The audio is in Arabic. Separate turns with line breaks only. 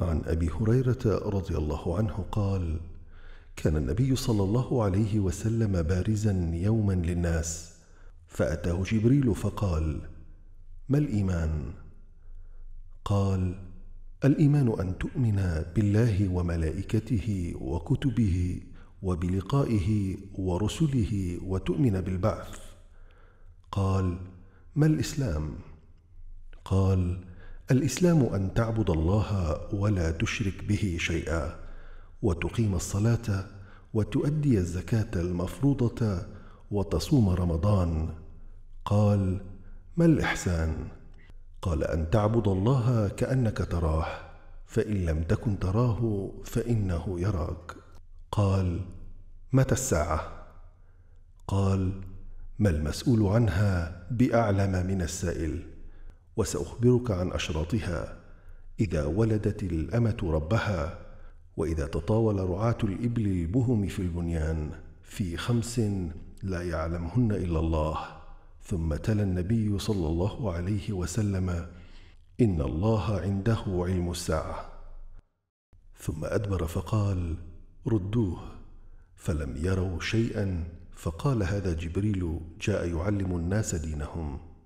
عن أبي هريرة رضي الله عنه
قال كان النبي صلى الله عليه وسلم بارزا يوما للناس فأتاه جبريل فقال ما الإيمان؟ قال الإيمان أن تؤمن بالله وملائكته وكتبه وبلقائه ورسله وتؤمن بالبعث قال ما الإسلام؟ قال الاسلام ان تعبد الله ولا تشرك به شيئا وتقيم الصلاه وتؤدي الزكاه المفروضه وتصوم رمضان قال ما الاحسان قال ان تعبد الله كانك تراه فان لم تكن تراه فانه يراك قال متى الساعه قال ما المسؤول عنها باعلم من السائل وسأخبرك عن أشراطها إذا ولدت الأمة ربها وإذا تطاول رعاة الإبل البهم في البنيان في خمس لا يعلمهن إلا الله ثم تلا النبي صلى الله عليه وسلم إن الله عنده علم الساعة ثم أدبر فقال ردوه فلم يروا شيئا فقال هذا جبريل
جاء يعلم الناس دينهم